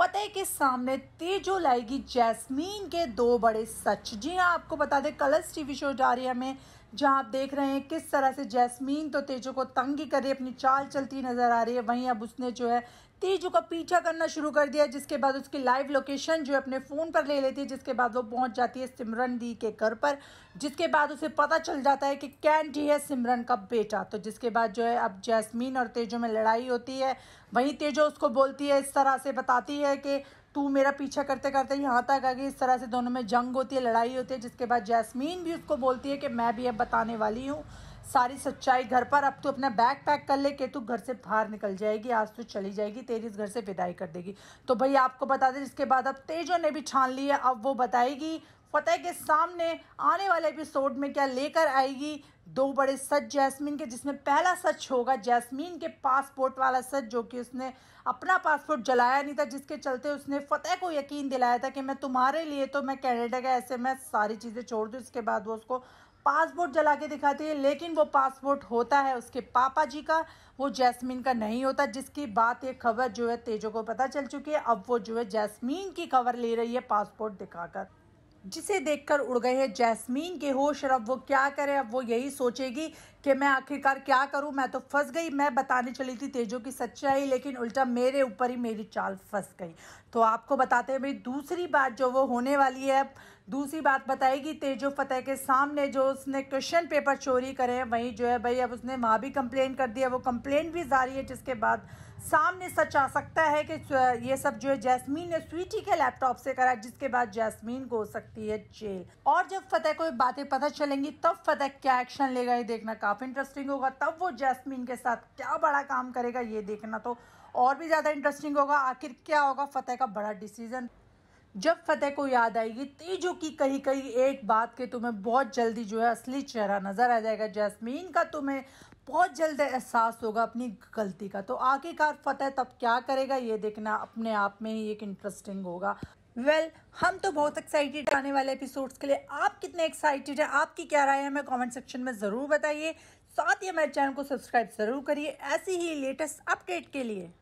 फतेह के सामने तेजो लाएगी जैस्मीन के दो बड़े सच जी हाँ आपको बता दें कलर्स टीवी शो जा रही है हमें जहां आप देख रहे हैं किस तरह से जैस्मीन तो तेजू को तंगी कर रही है अपनी चाल चलती नजर आ रही है वहीं अब उसने जो है तेजू का पीछा करना शुरू कर दिया जिसके बाद उसकी लाइव लोकेशन जो है अपने फ़ोन पर ले लेती है जिसके बाद वो पहुंच जाती है सिमरन दी के घर पर जिसके बाद उसे पता चल जाता है कि कैंटी है सिमरन का बेटा तो जिसके बाद जो है अब जैस्मीन और तेजो में लड़ाई होती है वहीं तेजो उसको बोलती है इस तरह से बताती है कि तू मेरा पीछा करते करते यहाँ तक आ गई इस तरह से दोनों में जंग होती है लड़ाई होती है जिसके बाद जैस्मीन भी उसको बोलती है कि मैं भी अब बताने वाली हूँ सारी सच्चाई घर पर अब तू अपना बैग पैक कर ले के तू घर से बाहर निकल जाएगी आज तू चली जाएगी तेरी इस घर से विदाई कर देगी तो भाई आपको बता दें जिसके बाद अब तेजो ने भी छान लिया अब वो बताएगी फतेह के सामने आने वाले एपिसोड में क्या लेकर आएगी दो बड़े सच जैस्मीन के जिसमें पहला सच होगा जैस्मीन के पासपोर्ट वाला सच जो कि उसने अपना पासपोर्ट जलाया नहीं था जिसके चलते उसने फतेह को यकीन दिलाया था कि मैं तुम्हारे लिए तो मैं कैनेडा का ऐसे मैं सारी चीज़ें छोड़ दूँ इसके बाद वो उसको पासपोर्ट जला के दिखाती है लेकिन वो पासपोर्ट होता है उसके पापा जी का वो जैस्मीन का नहीं होता जिसकी बात ये खबर जो है तेजो को पता चल चुकी है अब वो जो है जैस्मीन की खबर ले रही है पासपोर्ट दिखाकर जिसे देखकर उड़ गए हैं जैस्मीन के होश और अब वो क्या करे अब वो यही सोचेगी कि मैं आखिरकार क्या करूं मैं तो फंस गई मैं बताने चली थी तेजो की सच्चाई लेकिन उल्टा मेरे ऊपर ही मेरी चाल फंस गई तो आपको बताते हैं भाई दूसरी बात जो वो होने वाली है दूसरी बात बताएगी तेजो फतेह के सामने जो उसने क्वेश्चन पेपर चोरी करे हैं वहीं जो है भाई अब उसने वहाँ भी कंप्लेन कर दिया वो कंप्लेन भी जारी है जिसके बाद सामने सच आ सकता है कि ये सब जो है जैस्मीन ने स्वीटी के लैपटॉप से करा जिसके बाद जैस्मीन को हो सकती है जेल और जब फतेह को बातें पता चलेंगी तब फतेह क्या एक्शन लेगा ये देखना काफ़ी इंटरेस्टिंग होगा तब वो जैस्मीन के साथ क्या बड़ा काम करेगा ये देखना तो और भी ज़्यादा इंटरेस्टिंग होगा आखिर क्या होगा फतेह का बड़ा डिसीजन जब फतेह को याद आएगी तेजो की कही कही एक बात के तुम्हें बहुत जल्दी जो है असली चेहरा नज़र आ जाएगा जैस्मीन का तुम्हें बहुत जल्द एहसास होगा अपनी गलती का तो आखिरकार फतेह तब क्या करेगा ये देखना अपने आप में ही एक इंटरेस्टिंग होगा वेल well, हम तो बहुत एक्साइटेड आने वाले एपिसोड्स के लिए आप कितने एक्साइटेड हैं आपकी क्या राय है हमें कमेंट सेक्शन में ज़रूर बताइए साथ ही हमारे चैनल को सब्सक्राइब ज़रूर करिए ऐसी ही लेटेस्ट अपडेट के लिए